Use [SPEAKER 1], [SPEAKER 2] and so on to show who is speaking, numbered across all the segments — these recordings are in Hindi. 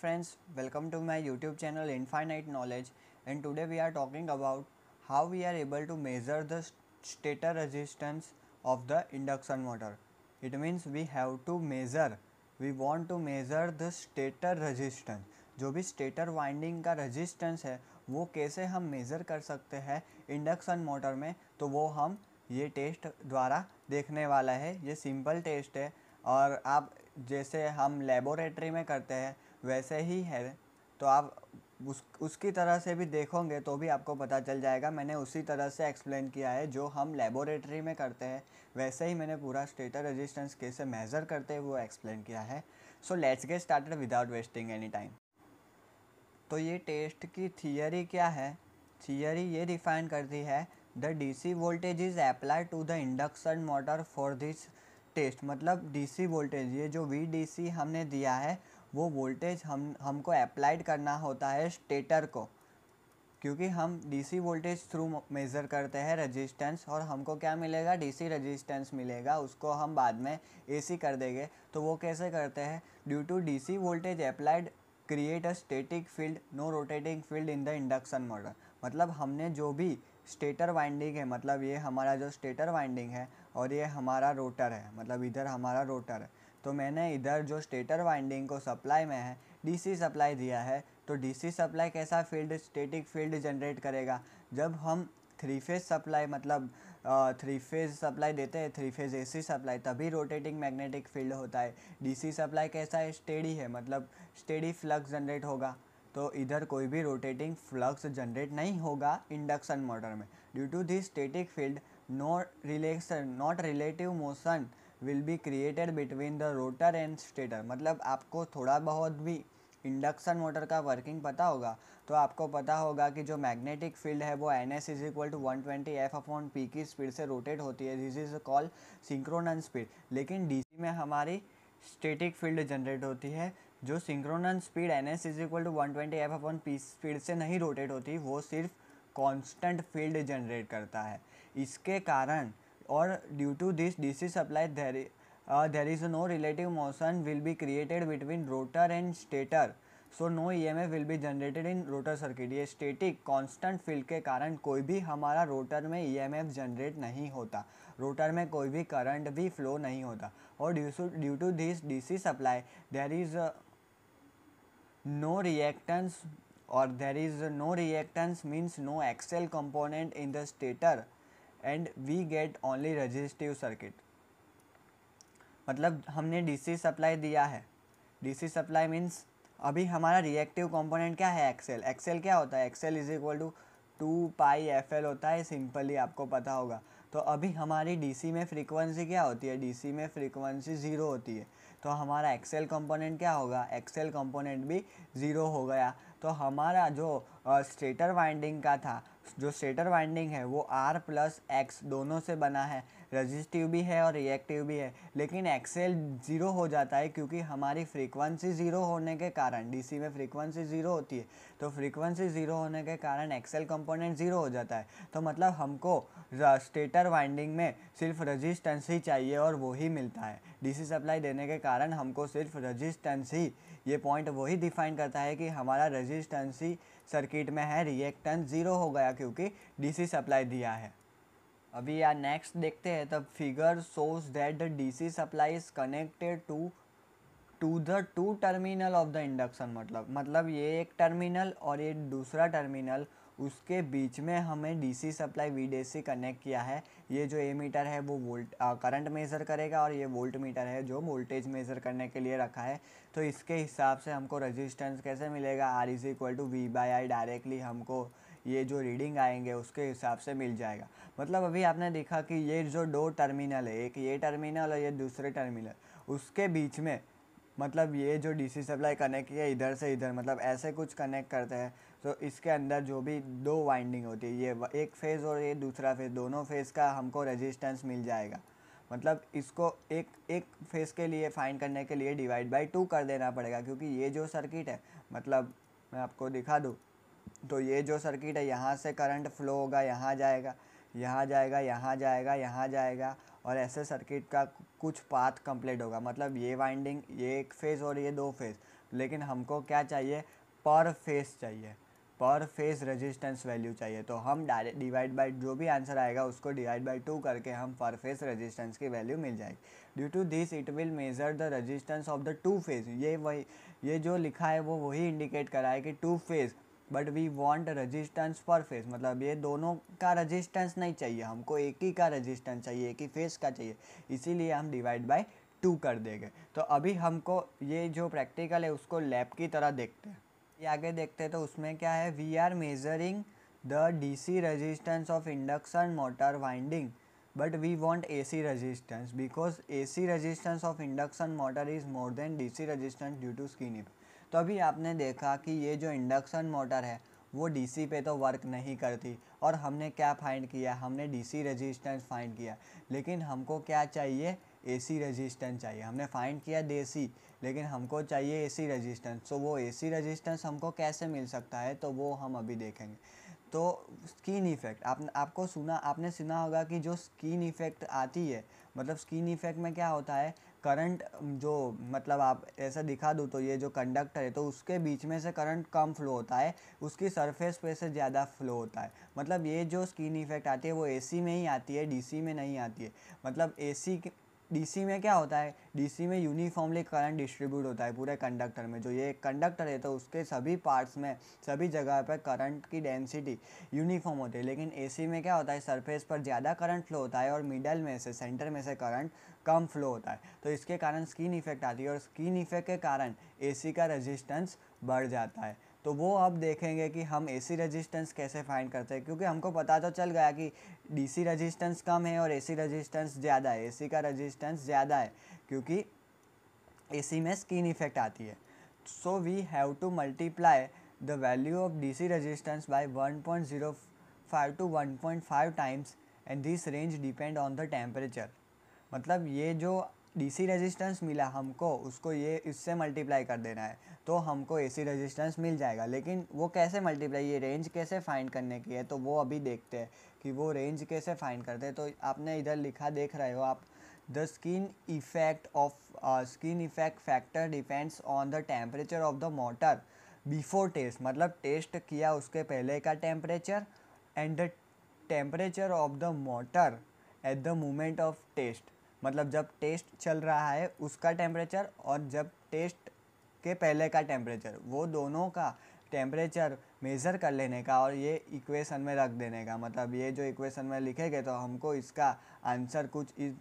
[SPEAKER 1] Friends welcome to my YouTube channel infinite knowledge and today we are talking about how we are able to measure the stator resistance of the induction motor it means we have to measure we want to measure the stator resistance जो भी स्टेटर वाइंडिंग का रजिस्टेंस है वो कैसे हम मेज़र कर सकते हैं इंडक्शन मोटर में तो वो हम ये टेस्ट द्वारा देखने वाला है ये सिंपल टेस्ट है और आप जैसे हम लेबोरेटरी में करते हैं वैसे ही है तो आप उस उसकी तरह से भी देखोगे तो भी आपको पता चल जाएगा मैंने उसी तरह से एक्सप्लेन किया है जो हम लेबोरेटरी में करते हैं वैसे ही मैंने पूरा स्टेटर रेजिस्टेंस कैसे मेज़र करते हैं वो एक्सप्लेन किया है so let's get started without wasting any time तो ये टेस्ट की थियरी क्या है थियरी ये डिफाइन करती है the DC voltage is apply to the induction motor for this test मतलब डीसी वोल्टेज ये जो वी हमने दिया है वो वोल्टेज हम हमको अप्लाइड करना होता है स्टेटर को क्योंकि हम डीसी वोल्टेज थ्रू मेज़र करते हैं रेजिस्टेंस और हमको क्या मिलेगा डीसी रेजिस्टेंस मिलेगा उसको हम बाद में एसी कर देंगे तो वो कैसे करते हैं due to DC voltage applied create a static field no rotating field in the induction motor मतलब हमने जो भी स्टेटर वाइंडिंग है मतलब ये हमारा जो स्टेटर वाइंडिंग है और ये हमारा रोटर है मतलब इधर हमारा रोटर है तो मैंने इधर जो स्टेटर वाइंडिंग को सप्लाई में है डीसी सप्लाई दिया है तो डीसी सप्लाई कैसा फील्ड स्टेटिक फील्ड जनरेट करेगा जब हम थ्री फेज सप्लाई मतलब थ्री फेज सप्लाई देते हैं थ्री फेज एसी सप्लाई तभी रोटेटिंग मैग्नेटिक फील्ड होता है डीसी सप्लाई कैसा है स्टेडी है मतलब स्टेडी फ्लक्स जनरेट होगा तो इधर कोई भी रोटेटिंग फ्लक्स जनरेट नहीं होगा इंडक्शन मोटर में due to this static field not relation not relative motion will be created between the rotor and stator मतलब आपको थोड़ा बहुत भी इंडक्शन मोटर का वर्किंग पता होगा तो आपको पता होगा कि जो मैग्नेटिक फील्ड है वो N S is equal to one twenty F upon P की स्पीड से रोटेट होती है this is call synchronous speed लेकिन डीसी में हमारी स्टेटिक फील्ड जनरेट होती है जो synchronous speed N S is equal to one twenty F upon P speed से नहीं रोटेट होती वो सिर्फ कॉन्स्टेंट फील्ड जनरेट करता है इसके कारण or due to this DC supply there is there is no relative motion will be created between rotor and stator. So no F will be generated in rotor circuit ये स्टेटिक कॉन्स्टेंट फील्ड के कारण कोई भी हमारा रोटर में ई एम एफ जनरेट नहीं होता रोटर में कोई भी करंट भी फ्लो नहीं होता और due to this C supply there is no reactance और there is no reactance means no X L component in the stator and we get only resistive circuit मतलब हमने डीसी सप्लाई दिया है डीसी सप्लाई मीन्स अभी हमारा रिएक्टिव कंपोनेंट क्या है एक्सेल एक्सेल क्या होता है X L is equal to two pi F L होता है सिंपली आपको पता होगा तो अभी हमारी डीसी में फ्रीक्वेंसी क्या होती है डीसी में फ्रीक्वेंसी ज़ीरो होती है तो हमारा एक्सेल कंपोनेंट क्या होगा एक्सेल कंपोनेंट भी ज़ीरो हो गया तो हमारा जो स्टेटर वाइंडिंग का था जो स्टेटर वाइंडिंग है वो आर प्लस एक्स दोनों से बना है रजिस्टिव भी है और रिएक्टिव भी है लेकिन एक्सेल ज़ीरो हो जाता है क्योंकि हमारी फ्रीक्वेंसी ज़ीरो होने के कारण डीसी में फ्रीक्वेंसी ज़ीरो होती है तो फ्रीक्वेंसी ज़ीरो होने के कारण एक्सेल कंपोनेंट ज़ीरो हो जाता है तो मतलब हमको स्टेटर वाइंडिंग में सिर्फ रजिस्टेंस ही चाहिए और वही मिलता है डीसी सप्लाई देने के कारण हमको सिर्फ रजिस्टेंस ही ये पॉइंट वही डिफाइन करता है कि हमारा रजिस्टेंसी सर्किट में है रिएक्टेंस ज़ीरो हो गया क्योंकि डीसी सप्लाई दिया है अभी यार नेक्स्ट देखते हैं the figure shows that the DC supply is connected to to the two terminal of the induction मतलब मतलब ये एक टर्मिनल और ये दूसरा टर्मिनल उसके बीच में हमें डीसी सप्लाई सी कनेक्ट किया है ये जो ए मीटर है वो वोल्ट करंट मेज़र करेगा और ये वोल्ट मीटर है जो वोल्टेज मेज़र करने के लिए रखा है तो इसके हिसाब से हमको रेजिस्टेंस कैसे मिलेगा R is equal to V by I directly हमको ये जो रीडिंग आएंगे उसके हिसाब से मिल जाएगा मतलब अभी आपने देखा कि ये जो दो टर्मिनल है एक ये टर्मिनल और ये दूसरे टर्मिनल उसके बीच में मतलब ये जो डीसी सप्लाई कनेक्ट किया इधर से इधर मतलब ऐसे कुछ कनेक्ट करते हैं तो इसके अंदर जो भी दो वाइंडिंग होती है ये एक फेज़ और ये दूसरा फेज़ दोनों फेज़ का हमको रेजिस्टेंस मिल जाएगा मतलब इसको एक एक फेज़ के लिए फाइंड करने के लिए डिवाइड बाय टू कर देना पड़ेगा क्योंकि ये जो सर्किट है मतलब मैं आपको दिखा दूँ तो ये जो सर्किट है यहाँ से करंट फ्लो होगा यहाँ जाएगा यहाँ जाएगा यहाँ जाएगा यहाँ जाएगा और ऐसे सर्किट का कुछ पाथ कंप्लीट होगा मतलब ये वाइंडिंग ये एक फेज़ और ये दो फेज़ लेकिन हमको क्या चाहिए पर फेज़ चाहिए पर फेज़ रेजिस्टेंस वैल्यू चाहिए तो हम डायरेक्ट डिवाइड बाय जो भी आंसर आएगा उसको डिवाइड बाय टू करके हम पर फेज़ रेजिस्टेंस की वैल्यू मिल जाएगी due to this it will measure the resistance of the two phase ये वही ये जो लिखा है वो वही इंडिकेट करा है कि two phase but we want resistance per phase मतलब ये दोनों का रजिस्टेंस नहीं चाहिए हमको एक ही का रजिस्टेंस चाहिए एक ही फेस का चाहिए इसीलिए हम डिवाइड बाई टू कर देंगे तो अभी हमको ये जो प्रैक्टिकल है उसको लैब की तरह देखते हैं ये आगे देखते हैं तो उसमें क्या है we are measuring the DC resistance of induction motor winding but we want A C resistance because A C resistance of induction motor is more than D C resistance due to skin effect तो अभी आपने देखा कि ये जो इंडक्शन मोटर है वो डीसी पे तो वर्क नहीं करती और हमने क्या फाइंड किया हमने डीसी रेजिस्टेंस फाइंड किया लेकिन हमको क्या चाहिए एसी रेजिस्टेंस चाहिए हमने फाइंड किया देसी लेकिन हमको चाहिए एसी रेजिस्टेंस तो वो एसी रेजिस्टेंस हमको कैसे मिल सकता है तो वो हम अभी देखेंगे तो स्किन इफ़ेक्ट आप, आपको सुना आपने सुना होगा कि जो स्किन इफ़ेक्ट आती है मतलब स्किन इफ़ेक्ट में क्या होता है करंट um, जो मतलब आप ऐसा दिखा दूँ तो ये जो कंडक्टर है तो उसके बीच में से करंट कम फ्लो होता है उसकी सरफेस पे से ज़्यादा फ्लो होता है मतलब ये जो स्किन इफेक्ट आती है वो एसी में ही आती है डीसी में नहीं आती है मतलब एसी डीसी में क्या होता है डीसी में यूनिफॉर्मली करंट डिस्ट्रीब्यूट होता है पूरे कंडक्टर में जो ये कंडक्टर है तो उसके सभी पार्ट्स में सभी जगह पर करंट की डेंसिटी यूनिफॉर्म होती है लेकिन एसी में क्या होता है सरफेस पर ज़्यादा करंट फ्लो होता है और मिडल में से सेंटर में से करंट कम फ्लो होता है तो इसके कारण स्किन इफेक्ट आती है और स्किन इफेक्ट के कारण ए का रजिस्टेंस बढ़ जाता है तो वो अब देखेंगे कि हम एसी रेजिस्टेंस कैसे फाइंड करते हैं क्योंकि हमको पता तो चल गया कि डीसी रेजिस्टेंस कम है और एसी रेजिस्टेंस ज़्यादा है एसी का रेजिस्टेंस ज़्यादा है क्योंकि एसी में स्किन इफेक्ट आती है so we have to multiply the value of DC resistance by 1.05 to 1.5 times and this range depend on the temperature मतलब ये जो डीसी रेजिस्टेंस मिला हमको उसको ये इससे मल्टीप्लाई कर देना है तो हमको एसी रेजिस्टेंस मिल जाएगा लेकिन वो कैसे मल्टीप्लाई ये रेंज कैसे फाइंड करने की है तो वो अभी देखते हैं कि वो रेंज कैसे फाइंड करते हैं तो आपने इधर लिखा देख रहे हो आप the skin effect of skin effect factor depends on the temperature of the motor before test मतलब टेस्ट किया उसके पहले का temperature and the temperature of the motor at the moment of test मतलब जब टेस्ट चल रहा है उसका टेम्परेचर और जब टेस्ट के पहले का टेम्परेचर वो दोनों का टेम्परेचर मेज़र कर लेने का और ये इक्वेशन में रख देने का मतलब ये जो इक्वेशन में लिखेंगे तो हमको इसका आंसर कुछ इस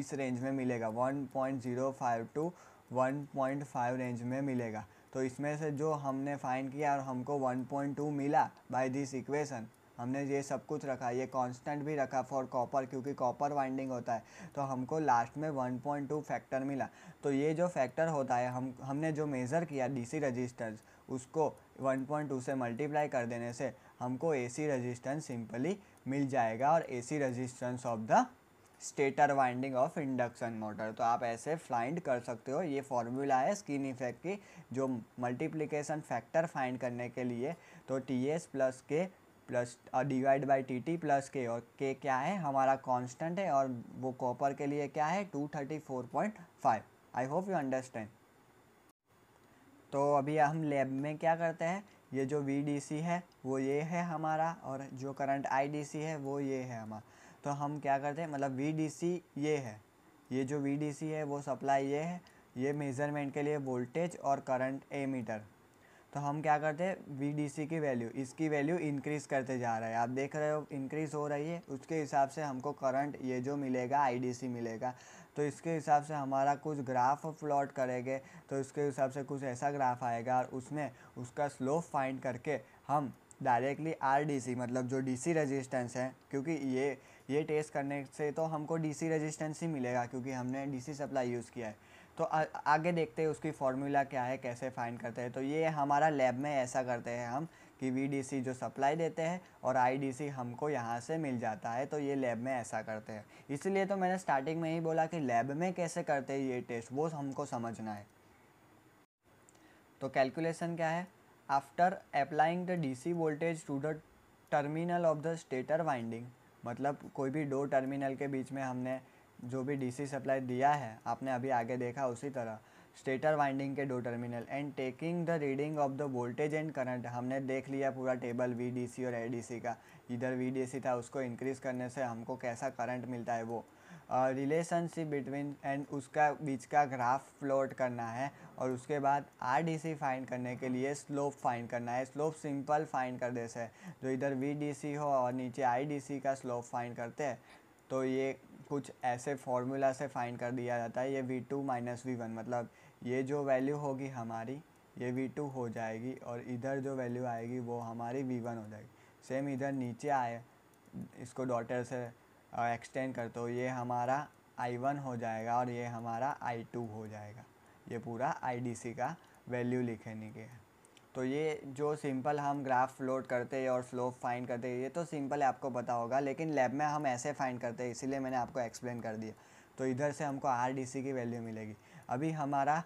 [SPEAKER 1] इस रेंज में मिलेगा 1.05 टू 1.5 रेंज में मिलेगा तो इसमें से जो हमने फाइंड किया और हमको 1.2 मिला बाय दिस इक्वेशन हमने ये सब कुछ रखा ये कांस्टेंट भी रखा फॉर कॉपर क्योंकि कॉपर वाइंडिंग होता है तो हमको लास्ट में 1.2 फैक्टर मिला तो ये जो फैक्टर होता है हम हमने जो मेज़र किया डीसी रजिस्टेंस उसको 1.2 से मल्टीप्लाई कर देने से हमको एसी रजिस्टेंस सिंपली मिल जाएगा और AC resistance of the stator winding of induction motor तो आप ऐसे फाइंड कर सकते हो ये फॉर्मूला है स्किन इफेक्ट की जो मल्टीप्लिकेशन फैक्टर फाइंड करने के लिए तो T S plus K plus और divide by T T plus K और के क्या है हमारा कांस्टेंट है और वो कॉपर के लिए क्या है two thirty four point five I hope you understand तो अभी हम लैब में क्या करते हैं ये जो वी डी सी है वो ये है हमारा और जो करंट आई डी सी है वो ये है हमारा तो हम क्या करते हैं मतलब वी डी सी ये है ये जो वी डी सी है वो सप्लाई ये है ये मेज़रमेंट के लिए वोल्टेज और करंट ए मीटर तो हम क्या करते हैं वी की वैल्यू इसकी वैल्यू इंक्रीज़ करते जा रहा है आप देख रहे हो इंक्रीज़ हो रही है उसके हिसाब से हमको करंट ये जो मिलेगा आई मिलेगा तो इसके हिसाब से हमारा कुछ ग्राफ प्लॉट करेंगे तो इसके हिसाब से कुछ ऐसा ग्राफ आएगा और उसमें उसका स्लोप फाइंड करके हम डायरेक्टली आर मतलब जो डी सी रजिस्टेंस है क्योंकि ये ये टेस्ट करने से तो हमको डी सी रजिस्टेंस ही मिलेगा क्योंकि हमने डी सी सप्लाई यूज़ किया है तो आ, आगे देखते हैं उसकी फार्मूला क्या है कैसे फाइंड करते हैं तो ये हमारा लैब में ऐसा करते हैं हम कि वी जो सप्लाई देते हैं और आई हमको यहाँ से मिल जाता है तो ये लैब में ऐसा करते हैं इसलिए तो मैंने स्टार्टिंग में ही बोला कि लैब में कैसे करते हैं ये टेस्ट वो हमको समझना है तो कैलकुलेशन क्या है after applying the DC voltage to the terminal of the stator winding मतलब कोई भी दो टर्मिनल के बीच में हमने जो भी डीसी सप्लाई दिया है आपने अभी आगे देखा उसी तरह स्टेटर वाइंडिंग के दो terminal and taking the reading of the voltage and current हमने देख लिया पूरा टेबल वी और ए का इधर वी था उसको इंक्रीज़ करने से हमको कैसा करंट मिलता है वो रिलेशनशिप बिटवीन एंड उसका बीच का ग्राफ प्लॉट करना है और उसके बाद आर डी सी फाइंड करने के लिए स्लोप फाइंड करना है स्लोप सिंपल फाइंड कर दे से जो इधर वी डी सी हो और नीचे आई डी सी का स्लोप फाइंड करते हैं तो ये कुछ ऐसे फॉर्मूला से फाइंड कर दिया जाता है ये V two minus V one मतलब ये जो वैल्यू होगी हमारी ये वी टू हो जाएगी और इधर जो वैल्यू आएगी वो हमारी वी वन हो जाएगी सेम इधर नीचे आए इसको डॉटर से एक्सटेंड कर तो ये हमारा आई वन हो जाएगा और ये हमारा आई टू हो जाएगा ये पूरा आई डी सी का वैल्यू लिखने के है तो ये जो सिंपल हम ग्राफ फ्लोट करते हैं और फ्लो फाइंड करते हैं ये तो सिंपल है आपको पता होगा लेकिन लैब में हम ऐसे फाइंड करते हैं इसीलिए मैंने आपको एक्सप्लेन कर दिया तो इधर से हमको आर की वैल्यू मिलेगी अभी हमारा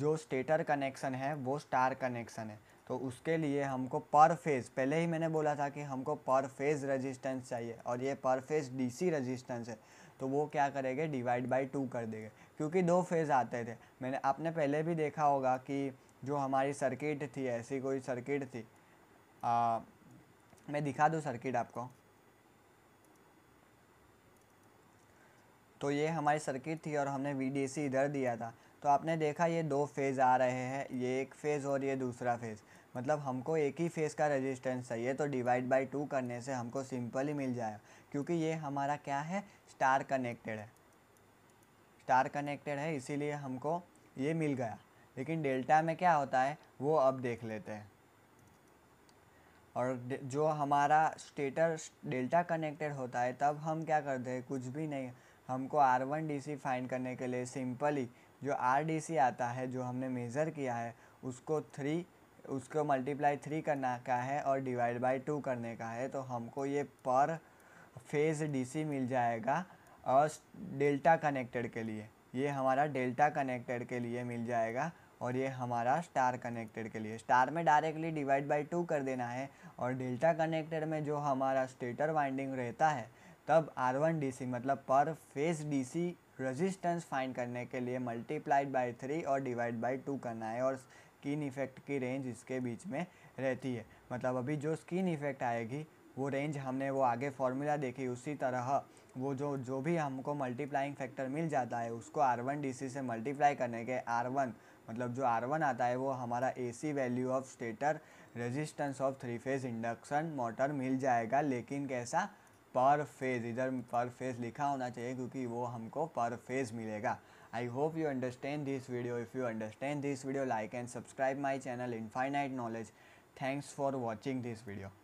[SPEAKER 1] जो स्टेटर कनेक्शन है वो स्टार कनेक्शन है तो उसके लिए हमको पर फेज़ पहले ही मैंने बोला था कि हमको पर फेज़ रजिस्टेंस चाहिए और ये पर फेज़ डीसी रजिस्टेंस है तो वो क्या करेंगे डिवाइड बाय टू कर देंगे क्योंकि दो फेज़ आते थे मैंने आपने पहले भी देखा होगा कि जो हमारी सर्किट थी ऐसी कोई सर्किट थी आ, मैं दिखा दूँ सर्किट आपको तो ये हमारी सर्किट थी और हमने वी इधर दिया था तो आपने देखा ये दो फेज़ आ रहे हैं ये एक फ़ेज़ और ये दूसरा फेज़ मतलब हमको एक ही फेज़ का रेजिस्टेंस चाहिए तो डिवाइड बाय टू करने से हमको सिंपल ही मिल जाएगा क्योंकि ये हमारा क्या है स्टार कनेक्टेड है स्टार कनेक्टेड है इसीलिए हमको ये मिल गया लेकिन डेल्टा में क्या होता है वो अब देख लेते हैं और जो हमारा स्टेटर डेल्टा कनेक्टेड होता है तब हम क्या करते हैं कुछ भी नहीं हमको R one D C find करने के लिए सिंपली जो आर डी सी आता है जो हमने मेज़र किया है उसको थ्री उसको मल्टीप्लाई थ्री करना का है और डिवाइड बाई टू करने का है तो हमको ये पर फेज़ डी सी मिल जाएगा और डेल्टा कनेक्टेड के लिए ये हमारा डेल्टा कनेक्टेड के लिए मिल जाएगा और ये हमारा स्टार कनेक्टेड के लिए स्टार में डायरेक्टली डिवाइड बाई टू कर देना है और डेल्टा कनेक्टेड में जो हमारा स्टेटर वाइंडिंग रहता है तब आर वन डी सी मतलब per phase D C resistance find करने के लिए मल्टीप्लाइड बाई थ्री और डिवाइड बाई टू करना है और स्किन इफेक्ट की रेंज इसके बीच में रहती है मतलब अभी जो स्किन इफेक्ट आएगी वो रेंज हमने वो आगे फॉर्मूला देखी उसी तरह वो जो जो भी हमको मल्टीप्लाइंग फैक्टर मिल जाता है उसको आर वन डी सी से मल्टीप्लाई करने के आर वन मतलब जो आर वन आता है वो हमारा A C value of stator resistance of three phase induction motor मिल जाएगा लेकिन कैसा पर फेज इधर पर फेज लिखा होना चाहिए क्योंकि वो हमको पर फेज मिलेगा I hope you understand this video if you understand this video like and subscribe my channel infinite knowledge thanks for watching this video